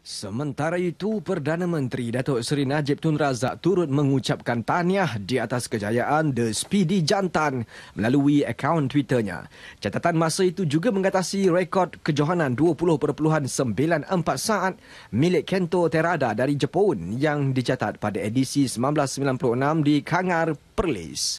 Sementara itu, Perdana Menteri Datuk Seri Najib Tun Razak turut mengucapkan tahniah di atas kejayaan The Speedy Jantan melalui akaun Twitternya. Catatan masa itu juga mengatasi rekod kejohanan 20.94 saat milik Kento Terada dari Jepun yang dicatat pada edisi 1996 di Kangar, Perlis.